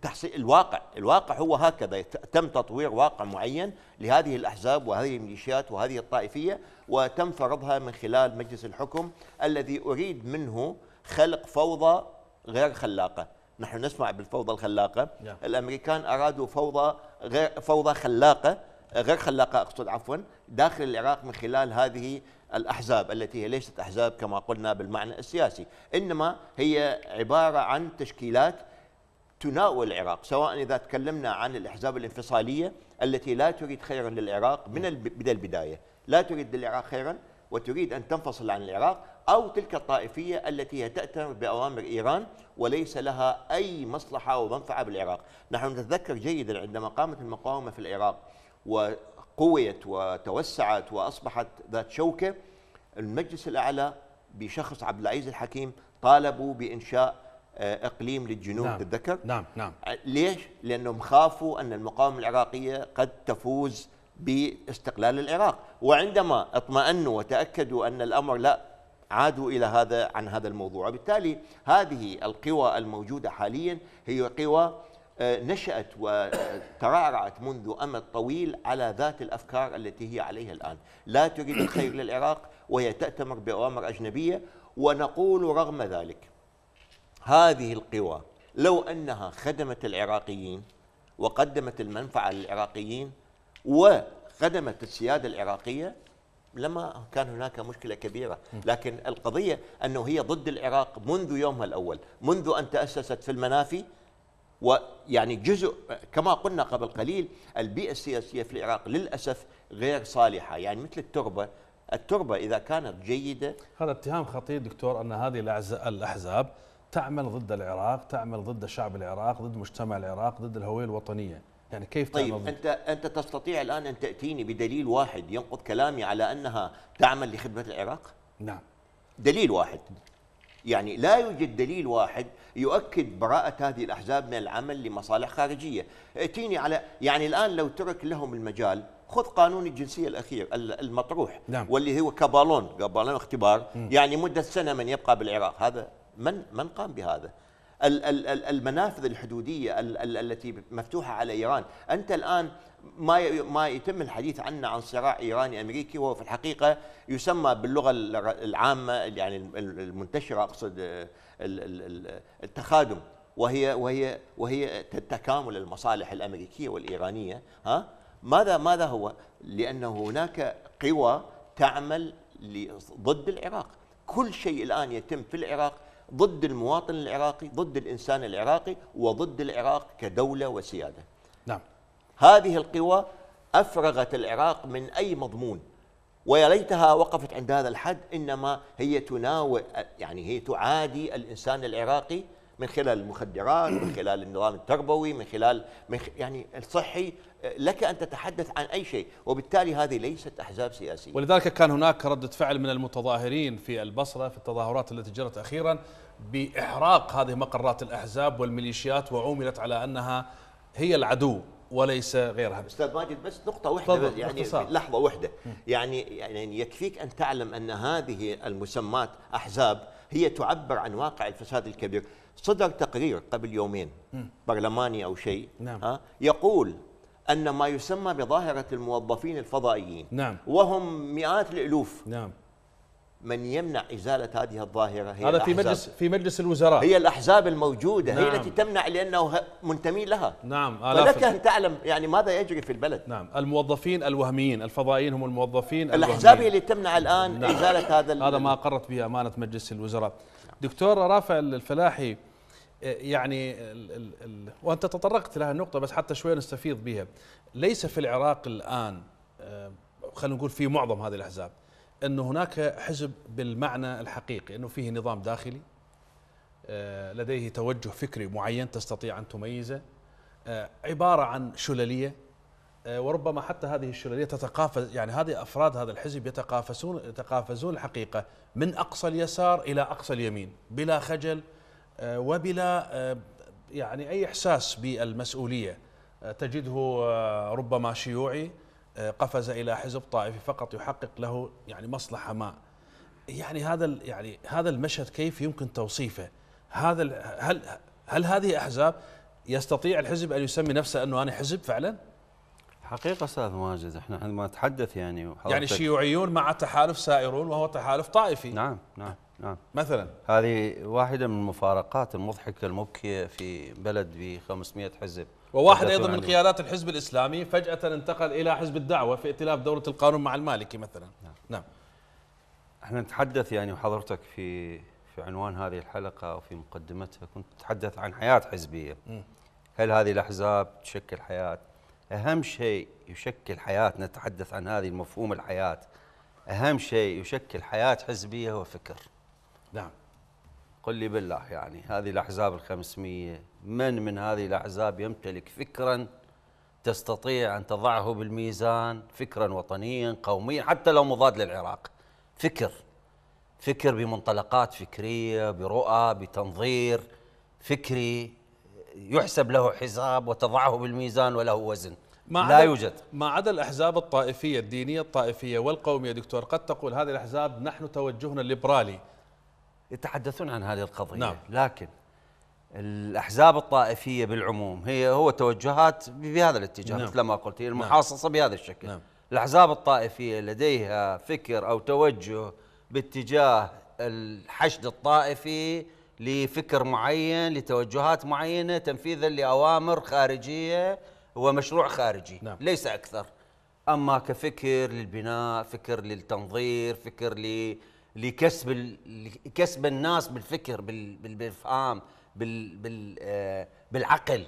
تحصيل الواقع الواقع هو هكذا تم تطوير واقع معين لهذه الأحزاب وهذه الميليشيات وهذه الطائفية وتم فرضها من خلال مجلس الحكم الذي أريد منه خلق فوضى غير خلاقة نحن نسمع بالفوضى الخلاقة نعم. الأمريكان أرادوا فوضى غير فوضى خلاقة غير خلاقه اقصد عفوا داخل العراق من خلال هذه الاحزاب التي هي ليست احزاب كما قلنا بالمعنى السياسي، انما هي عباره عن تشكيلات تناول العراق، سواء اذا تكلمنا عن الاحزاب الانفصاليه التي لا تريد خيرا للعراق من من البدايه، لا تريد للعراق خيرا وتريد ان تنفصل عن العراق او تلك الطائفيه التي هي تاتمر باوامر ايران وليس لها اي مصلحه ومنفعه بالعراق، نحن نتذكر جيدا عندما قامت المقاومه في العراق وقويت وتوسعت واصبحت ذات شوكه المجلس الاعلى بشخص عبد العزيز الحكيم طالبوا بانشاء آه، اقليم للجنوب نعم تتذكر؟ نعم نعم آه، ليش؟ لانهم خافوا ان المقاومه العراقيه قد تفوز باستقلال العراق، وعندما اطمأنوا وتاكدوا ان الامر لا عادوا الى هذا عن هذا الموضوع، وبالتالي هذه القوى الموجوده حاليا هي قوى نشأت وترعرعت منذ أمد طويل على ذات الأفكار التي هي عليها الآن لا تريد الخير [COUGHS] للعراق وهي تأتمر بأوامر أجنبية ونقول رغم ذلك هذه القوى لو أنها خدمت العراقيين وقدمت المنفعة للعراقيين وخدمت السيادة العراقية لما كان هناك مشكلة كبيرة لكن القضية أنه هي ضد العراق منذ يومها الأول منذ أن تأسست في المنافي ويعني جزء كما قلنا قبل قليل البيئة السياسية في العراق للأسف غير صالحة يعني مثل التربة التربة إذا كانت جيدة هذا اتهام خطير دكتور أن هذه الأحزاب تعمل ضد العراق تعمل ضد شعب العراق ضد مجتمع العراق ضد الهوية الوطنية يعني كيف طيب تعمل انت انت تستطيع الان ان تاتيني بدليل واحد ينقض كلامي على انها تعمل لخدمه العراق؟ نعم دليل واحد يعني لا يوجد دليل واحد يؤكد براءة هذه الأحزاب من العمل لمصالح خارجية ائتيني على يعني الآن لو ترك لهم المجال خذ قانون الجنسيه الاخير المطروح نعم. واللي هو كابالون كابالون اختبار م. يعني مده سنه من يبقى بالعراق هذا من من قام بهذا؟ المنافذ الحدوديه التي مفتوحه على ايران، انت الان ما ما يتم الحديث عنه عن صراع ايراني امريكي وهو في الحقيقه يسمى باللغه العامه يعني المنتشره اقصد التخادم وهي وهي وهي تكامل المصالح الامريكيه والايرانيه ها ماذا ماذا هو؟ لانه هناك قوى تعمل ضد العراق، كل شيء الان يتم في العراق ضد المواطن العراقي ضد الإنسان العراقي وضد العراق كدولة وسيادة نعم هذه القوى أفرغت العراق من أي مضمون ويليتها وقفت عند هذا الحد إنما هي تناوئ يعني هي تعادي الإنسان العراقي من خلال المخدرات من خلال النظام التربوي من خلال من خ... يعني الصحي لك ان تتحدث عن اي شيء وبالتالي هذه ليست احزاب سياسيه ولذلك كان هناك رده فعل من المتظاهرين في البصره في التظاهرات التي جرت اخيرا باحراق هذه مقرات الاحزاب والميليشيات وعوملت على انها هي العدو وليس غيرها استاذ ماجد بس نقطه واحده يعني اختصار. لحظه واحده يعني يعني يكفيك ان تعلم ان هذه المسمات احزاب هي تعبر عن واقع الفساد الكبير صدر تقرير قبل يومين برلماني أو شيء نعم. ها يقول أن ما يسمى بظاهرة الموظفين الفضائيين نعم. وهم مئات الألوف نعم. من يمنع إزالة هذه الظاهرة هي هذا في مجلس في مجلس الوزراء هي الأحزاب الموجودة نعم. هي التي تمنع لأنه منتمين لها نعم لك أن تعلم يعني ماذا يجري في البلد نعم الموظفين الوهميين الفضائيين هم الموظفين الأحزاب الوهميين. هي اللي تمنع الآن نعم. إزالة هذا هذا ما أقرت به أمانة مجلس الوزراء دكتور رافع الفلاحي آه، يعني ال ال ال وانت تطرقت لها النقطه بس حتى شوي نستفيض بها ليس في العراق الان آه، خلينا نقول في معظم هذه الاحزاب انه هناك حزب بالمعنى الحقيقي انه فيه نظام داخلي آه، لديه توجه فكري معين تستطيع ان تميزه عباره عن شلليه آه، وربما حتى هذه الشلاليه تتقافز يعني هذه افراد هذا الحزب يتقافزون يتقافزون الحقيقه من اقصى اليسار الى اقصى اليمين بلا خجل آه، وبلا آه، يعني اي احساس بالمسؤوليه تجده ربما شيوعي قفز الى حزب طائفي فقط يحقق له يعني مصلحه ما يعني هذا يعني هذا المشهد كيف يمكن توصيفه هذا هل هل هذه احزاب يستطيع الحزب ان يسمي نفسه انه انا حزب فعلا حقيقة أستاذ ماجد احنا عندما نتحدث يعني يعني الشيوعيون مع تحالف سائرون وهو تحالف طائفي نعم نعم نعم مثلا هذه واحدة من المفارقات المضحكة المبكية في بلد ب 500 حزب وواحد أيضا من قيادات الحزب الإسلامي فجأة انتقل إلى حزب الدعوة في ائتلاف دورة القانون مع المالكي مثلا نعم, نعم. احنا نتحدث يعني وحضرتك في في عنوان هذه الحلقة وفي مقدمتها كنت تتحدث عن حياة حزبية م. هل هذه الأحزاب تشكل حياة أهم شيء يشكل حياة نتحدث عن هذه المفهوم الحياة أهم شيء يشكل حياة حزبية هو فكر نعم قل لي بالله يعني هذه الأحزاب الخمسمية من من هذه الأحزاب يمتلك فكرا تستطيع أن تضعه بالميزان فكرا وطنيا قوميا حتى لو مضاد للعراق فكر فكر بمنطلقات فكرية برؤى بتنظير فكري يحسب له حساب وتضعه بالميزان وله وزن ما لا يوجد ما عدا الاحزاب الطائفيه الدينيه الطائفيه والقوميه دكتور قد تقول هذه الاحزاب نحن توجهنا الليبرالي يتحدثون عن هذه القضيه نعم. لكن الاحزاب الطائفيه بالعموم هي هو توجهات بهذا الاتجاه نعم. مثل ما قلت هي نعم. المحاصصه نعم. بهذا الشكل نعم. الاحزاب الطائفيه لديها فكر او توجه باتجاه الحشد الطائفي لفكر معين لتوجهات معينة تنفيذا لأوامر خارجية ومشروع خارجي نعم. ليس أكثر أما كفكر للبناء فكر للتنظير فكر ل... لكسب كسب الناس بالفكر بالفهم بال... بال... آه، بالعقل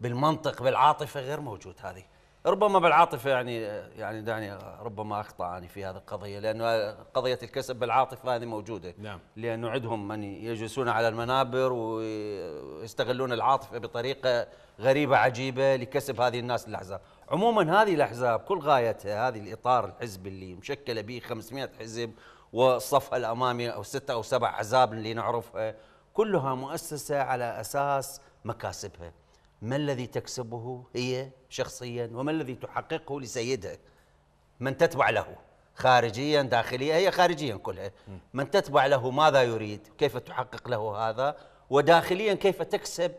بالمنطق بالعاطفة غير موجود هذه ربما بالعاطفه يعني يعني دعني ربما اخطا يعني في هذه القضيه لانه قضيه الكسب بالعاطفه هذه موجوده نعم لانه عندهم من يجلسون على المنابر ويستغلون العاطفه بطريقه غريبه عجيبه لكسب هذه الناس الاحزاب، عموما هذه الاحزاب كل غايتها هذه الاطار الحزبي اللي مشكله به 500 حزب والصف الامامي او سته او سبع احزاب اللي نعرفها كلها مؤسسه على اساس مكاسبها ما الذي تكسبه هي شخصيا وما الذي تحققه لسيدها من تتبع له خارجيا داخليا هي خارجيا كلها من تتبع له ماذا يريد كيف تحقق له هذا وداخليا كيف تكسب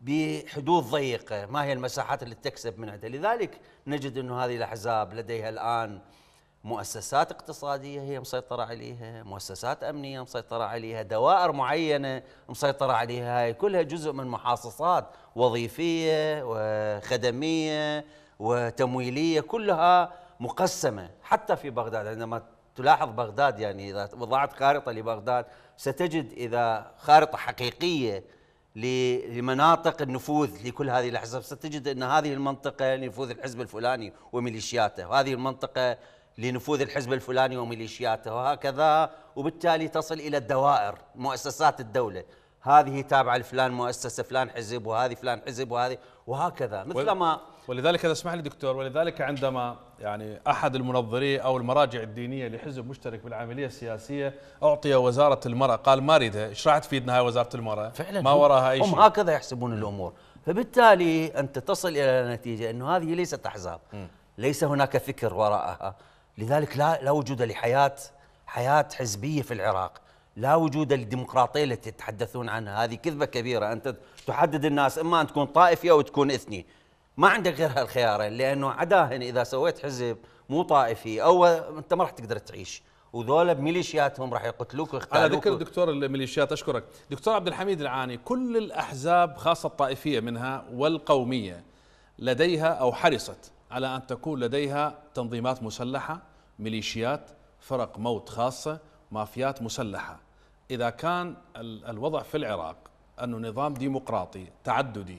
بحدود ضيقة ما هي المساحات اللي تكسب من عندها لذلك نجد أن هذه الأحزاب لديها الآن مؤسسات اقتصادية هي مسيطرة عليها مؤسسات أمنية مسيطرة عليها دوائر معينة مسيطرة عليها هاي كلها جزء من محاصصات وظيفية وخدمية وتمويلية كلها مقسمة حتى في بغداد عندما تلاحظ بغداد يعني إذا وضعت خارطة لبغداد ستجد إذا خارطة حقيقية لمناطق النفوذ لكل هذه الأحزاب ستجد أن هذه المنطقة نفوذ الحزب الفلاني وميليشياته وهذه المنطقة لنفوذ الحزب الفلاني وميليشياته وهكذا وبالتالي تصل إلى الدوائر مؤسسات الدولة هذه تابعة لفلان مؤسسة فلان حزب وهذه فلان حزب وهذه وهكذا مثل ما ولذلك إذا اسمح لي دكتور ولذلك عندما يعني أحد المنظري أو المراجع الدينية لحزب مشترك بالعملية السياسية أعطي وزارة المرأة قال ما أريدها إيش راح تفيدنا هاي وزارة المرأة فعلا ما وراها أي شيء هم هكذا يحسبون الأمور فبالتالي أنت تصل إلى نتيجة أنه هذه ليست أحزاب ليس هناك فكر وراءها لذلك لا لا وجود لحياه حياه حزبيه في العراق لا وجود للديمقراطيه التي تتحدثون عنها هذه كذبه كبيره انت تحدد الناس اما ان تكون طائفي او تكون اثني ما عندك غير هالخيارين لانه عداهن اذا سويت حزب مو طائفي او انت ما راح تقدر تعيش وذولا بميليشياتهم راح يقتلوك ويختاروك على ذكر دكتور الميليشيات اشكرك دكتور عبد الحميد العاني كل الاحزاب خاصه الطائفيه منها والقوميه لديها او حرصت على أن تكون لديها تنظيمات مسلحة ميليشيات فرق موت خاصة مافيات مسلحة إذا كان الوضع في العراق أنه نظام ديمقراطي تعددي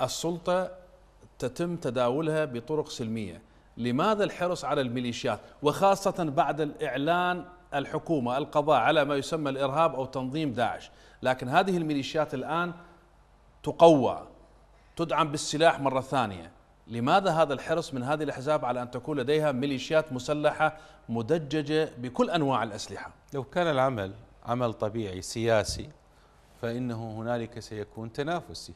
السلطة تتم تداولها بطرق سلمية لماذا الحرص على الميليشيات وخاصة بعد الإعلان الحكومة القضاء على ما يسمى الإرهاب أو تنظيم داعش لكن هذه الميليشيات الآن تقوى تدعم بالسلاح مرة ثانية لماذا هذا الحرص من هذه الأحزاب على أن تكون لديها ميليشيات مسلحة مدججة بكل أنواع الأسلحة لو كان العمل عمل طبيعي سياسي فإنه هنالك سيكون تنافسي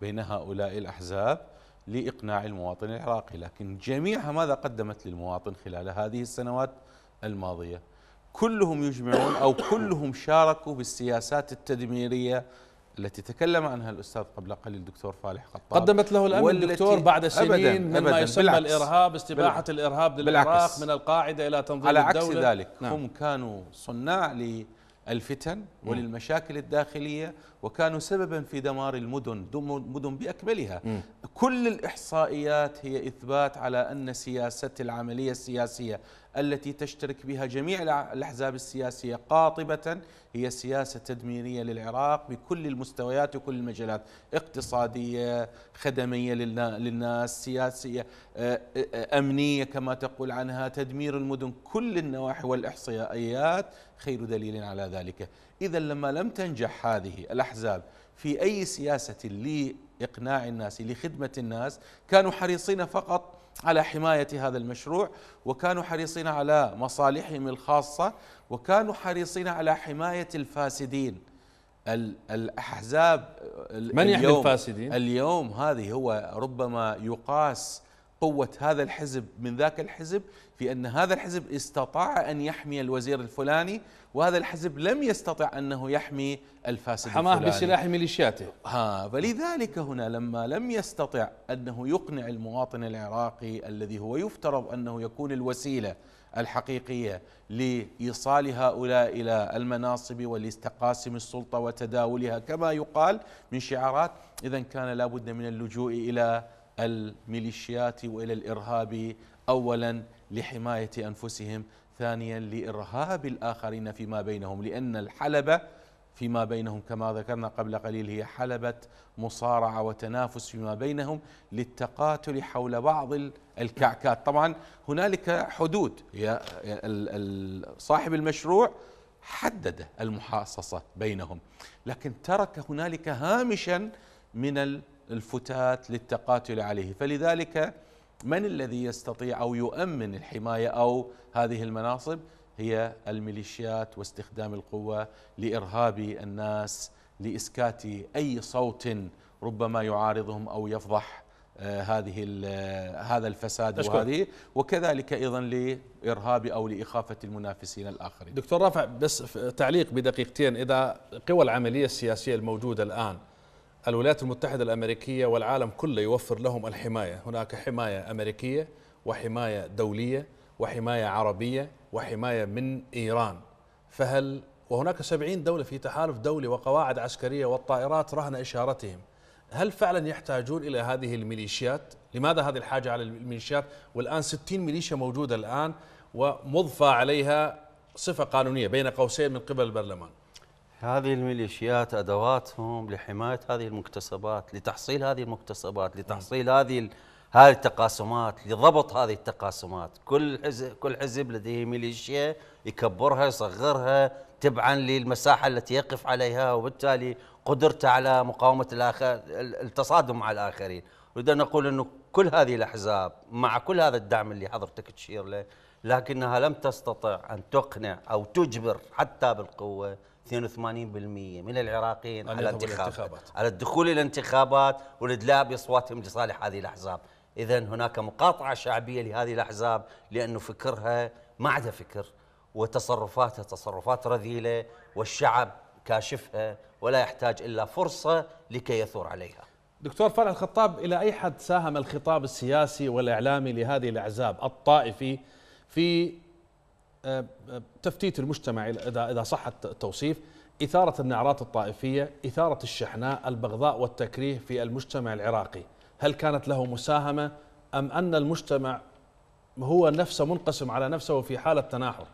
بين هؤلاء الأحزاب لإقناع المواطن العراقي لكن جميعها ماذا قدمت للمواطن خلال هذه السنوات الماضية كلهم يجمعون أو كلهم شاركوا بالسياسات التدميرية التي تكلم عنها الاستاذ قبل قليل الدكتور فالح خطاب قدمت له الامن الدكتور بعد سنين مما يسمى بالعكس الارهاب استباحه بالعكس الارهاب للعراق من القاعده الى تنظيم على الدوله على عكس ذلك نعم هم كانوا صناع للفتن وللمشاكل الداخليه وكانوا سببا في دمار المدن مدن باكملها م. كل الاحصائيات هي اثبات على ان سياسه العمليه السياسيه التي تشترك بها جميع الاحزاب السياسيه قاطبه هي سياسه تدميريه للعراق بكل المستويات وكل المجالات اقتصاديه خدميه للناس سياسيه آه، آه، امنيه كما تقول عنها تدمير المدن كل النواحي والاحصائيات خير دليل على ذلك إذا لما لم تنجح هذه الأحزاب في أي سياسة لإقناع الناس لخدمة الناس كانوا حريصين فقط على حماية هذا المشروع وكانوا حريصين على مصالحهم الخاصة وكانوا حريصين على حماية الفاسدين الأحزاب من يحمي يعني الفاسدين؟ اليوم هذه هو ربما يقاس قوة هذا الحزب من ذاك الحزب في أن هذا الحزب استطاع أن يحمي الوزير الفلاني وهذا الحزب لم يستطع أنه يحمي الفاسد حماه الفلاني بسلاح ميليشياته ها فلذلك هنا لما لم يستطع أنه يقنع المواطن العراقي الذي هو يفترض أنه يكون الوسيلة الحقيقية لإيصال هؤلاء إلى المناصب ولاستقاسم السلطة وتداولها كما يقال من شعارات إذا كان لابد من اللجوء إلى الميليشيات والى الارهاب اولا لحمايه انفسهم ثانيا لارهاب الاخرين فيما بينهم لان الحلبه فيما بينهم كما ذكرنا قبل قليل هي حلبة مصارعة وتنافس فيما بينهم للتقاتل حول بعض الكعكات طبعا هنالك حدود صاحب المشروع حدد المحاصصة بينهم لكن ترك هنالك هامشا من الفتاة للتقاتل عليه فلذلك من الذي يستطيع أو يؤمن الحماية أو هذه المناصب هي الميليشيات واستخدام القوة لإرهاب الناس لإسكات أي صوت ربما يعارضهم أو يفضح آه، هذه آه، هذا الفساد أشكر. وهذه وكذلك ايضا لارهاب او لاخافه المنافسين الاخرين. دكتور رافع بس تعليق بدقيقتين اذا قوى العمليه السياسيه الموجوده الان الولايات المتحدة الأمريكية والعالم كله يوفر لهم الحماية هناك حماية أمريكية وحماية دولية وحماية عربية وحماية من إيران فهل وهناك سبعين دولة في تحالف دولي وقواعد عسكرية والطائرات رهن إشارتهم هل فعلا يحتاجون إلى هذه الميليشيات؟ لماذا هذه الحاجة على الميليشيات؟ والآن 60 ميليشيا موجودة الآن ومضفى عليها صفة قانونية بين قوسين من قبل البرلمان هذه الميليشيات ادواتهم لحمايه هذه المكتسبات لتحصيل هذه المكتسبات لتحصيل هذه هذه التقاسمات لضبط هذه التقاسمات كل حزب كل حزب لديه ميليشيا يكبرها يصغرها تبعا للمساحه التي يقف عليها وبالتالي قدرته على مقاومه الاخر التصادم مع الاخرين اريد ان اقول انه كل هذه الاحزاب مع كل هذا الدعم اللي حضرتك تشير له لكنها لم تستطع ان تقنع او تجبر حتى بالقوه 82% من العراقيين على الانتخابات على الدخول الى الانتخابات والادلاء باصواتهم لصالح هذه الاحزاب، اذا هناك مقاطعه شعبيه لهذه الاحزاب لانه فكرها ما عدا فكر وتصرفاتها تصرفات رذيله والشعب كاشفها ولا يحتاج الا فرصه لكي يثور عليها. دكتور فرع الخطاب الى اي حد ساهم الخطاب السياسي والاعلامي لهذه الاحزاب الطائفي في آه، آه، تفتيت المجتمع اذا اذا صح التوصيف اثاره النعرات الطائفيه اثاره الشحناء البغضاء والتكريه في المجتمع العراقي هل كانت له مساهمه ام ان المجتمع هو نفسه منقسم على نفسه في حاله تناحر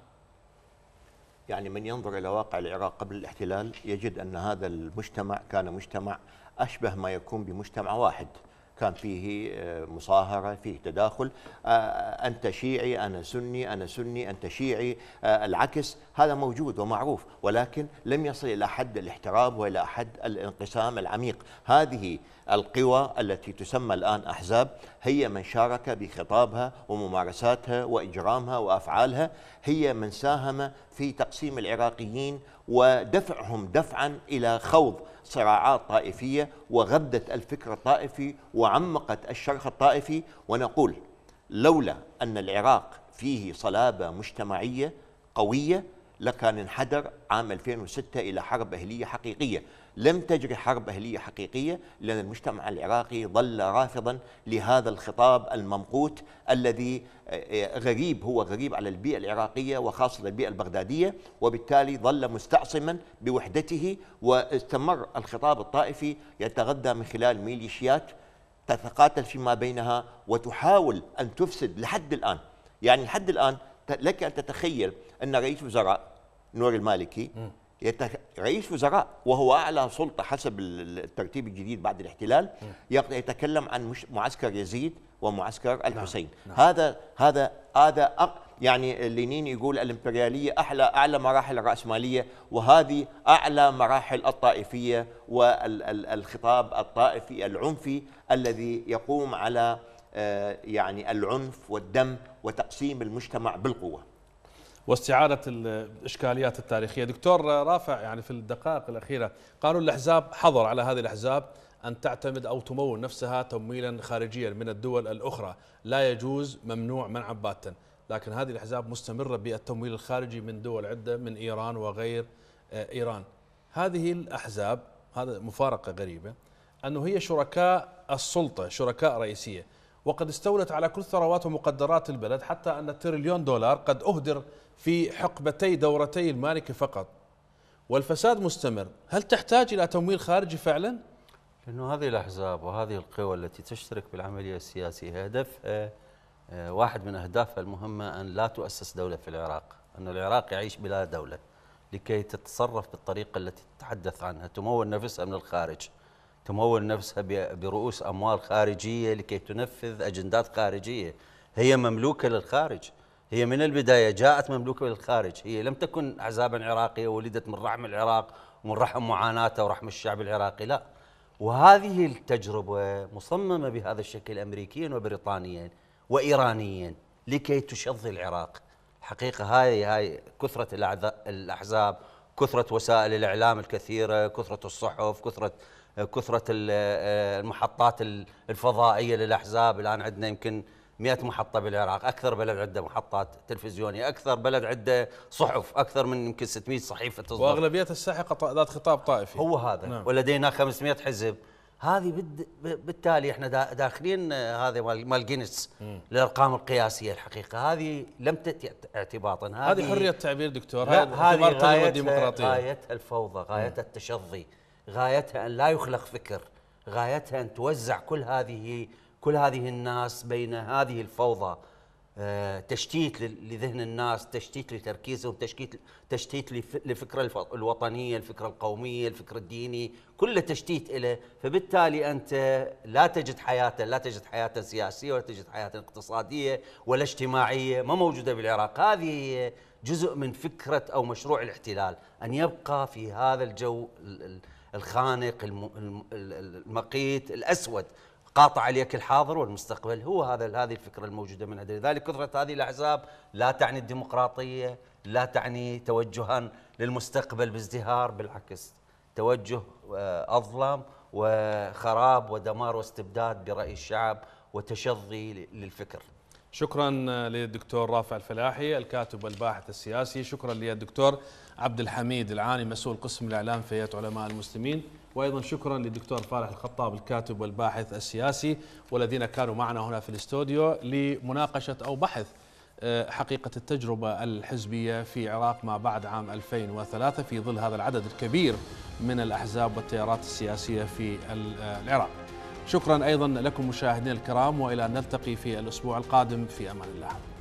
يعني من ينظر الى واقع العراق قبل الاحتلال يجد ان هذا المجتمع كان مجتمع اشبه ما يكون بمجتمع واحد كان فيه آه، مصاهرة فيه تداخل آه، آه، أنت شيعي أنا سني أنا سني أنت شيعي العكس هذا موجود ومعروف ولكن لم يصل إلى حد الاحتراب وإلى حد الانقسام العميق هذه القوى التي تسمى الآن أحزاب هي من شارك بخطابها وممارساتها وإجرامها وأفعالها هي من ساهم في تقسيم العراقيين ودفعهم دفعا إلى خوض صراعات طائفية وغدت الفكر الطائفي وعمقت الشرخ الطائفي ونقول لولا أن العراق فيه صلابة مجتمعية قوية لكان انحدر عام 2006 إلى حرب أهلية حقيقية لم تجري حرب أهلية حقيقية لأن المجتمع العراقي ظل رافضا لهذا الخطاب الممقوت الذي آه، آه، غريب هو غريب على البيئة العراقية وخاصة البيئة البغدادية وبالتالي ظل مستعصما بوحدته واستمر الخطاب الطائفي يتغذى من خلال ميليشيات تتقاتل فيما بينها وتحاول أن تفسد لحد الآن يعني لحد الآن لك أن تتخيل أن رئيس وزراء نور المالكي رئيس وزراء وهو أعلى سلطة حسب الترتيب الجديد بعد الاحتلال يتكلم عن معسكر يزيد ومعسكر نعم، الحسين نعم. نعم. هذا هذا هذا يعني لينين يقول الامبرياليه احلى اعلى مراحل الراسماليه وهذه اعلى مراحل الطائفيه والخطاب الطائفي العنفي الذي يقوم على آه، يعني العنف والدم وتقسيم المجتمع بالقوه واستعادة الإشكاليات التاريخية دكتور رافع يعني في الدقائق الأخيرة قانون الأحزاب حظر على هذه الأحزاب أن تعتمد أو تمول نفسها تمويلا خارجيا من الدول الأخرى لا يجوز ممنوع منع باتا لكن هذه الأحزاب مستمرة بالتمويل الخارجي من دول عدة من إيران وغير آه، إيران هذه الأحزاب هذا مفارقة غريبة أنه هي شركاء السلطة شركاء رئيسية وقد استولت على كل ثروات ومقدرات البلد حتى أن تريليون دولار قد أهدر في حقبتي دورتي المالكة فقط والفساد مستمر هل تحتاج إلى تمويل خارجي فعلا؟ لأنه هذه الأحزاب وهذه القوى التي تشترك بالعملية السياسية هدفها آه، واحد من أهدافها المهمة أن لا تؤسس دولة في العراق أن العراق يعيش بلا دولة لكي تتصرف بالطريقة التي تتحدث عنها تمول نفسها من الخارج تمول نفسها برؤوس أموال خارجية لكي تنفذ أجندات خارجية هي مملوكة للخارج هي من البداية جاءت مملوكة للخارج هي لم تكن أحزابا عراقية ولدت من رحم العراق ومن رحم معاناته ورحم الشعب العراقي لا وهذه التجربة مصممة بهذا الشكل أمريكيا وبريطانيا وإيرانيا لكي تشظي العراق حقيقة هاي هاي كثرة الأحزاب كثرة وسائل الإعلام الكثيرة كثرة الصحف كثرة كثره آه، المحطات الفضائيه للاحزاب الان عندنا يمكن 100 محطه بالعراق اكثر بلد عنده محطات تلفزيونيه اكثر بلد عنده صحف اكثر من يمكن 600 صحيفه تصدر واغلبيه الساحقه ذات خطاب طائفي هو هذا نعم. ولدينا 500 حزب هذه بد... بالتالي احنا داخلين آه، هذا مال جينيس الارقام القياسيه الحقيقه هذه لم تتي اعتباطا هذه هذه حريه تعبير دكتور هذه غايه الديمقراطيه غايه الفوضى غايه التشظي غايتها أن لا يخلق فكر غايتها أن توزع كل هذه كل هذه الناس بين هذه الفوضى آه، تشتيت لذهن الناس تشتيت لتركيزهم تشتيت تشتيت للفكره الوطنيه الفكره القوميه الفكر الديني كله تشتيت له فبالتالي انت لا تجد حياه لا تجد حياه سياسيه ولا تجد حياه اقتصاديه ولا اجتماعيه ما موجوده بالعراق هذه هي جزء من فكره او مشروع الاحتلال ان يبقى في هذا الجو الخانق المقيت الأسود قاطع عليك الحاضر والمستقبل هو هذا هذه الفكرة الموجودة من عندنا لذلك كثرة هذه الأحزاب لا تعني الديمقراطية لا تعني توجها للمستقبل بازدهار بالعكس توجه آه، أظلم وخراب ودمار واستبداد برأي الشعب وتشظي للفكر شكرا للدكتور رافع الفلاحي الكاتب والباحث السياسي شكرا للدكتور عبد الحميد العاني مسؤول قسم الاعلام في هيئه علماء المسلمين وايضا شكرا للدكتور فالح الخطاب الكاتب والباحث السياسي والذين كانوا معنا هنا في الاستوديو لمناقشه او بحث آه، حقيقه التجربه الحزبيه في العراق ما بعد عام 2003 في ظل هذا العدد الكبير من الاحزاب والتيارات السياسيه في آه، العراق شكرا أيضا لكم مشاهدينا الكرام وإلى أن نلتقي في الأسبوع القادم في أمان الله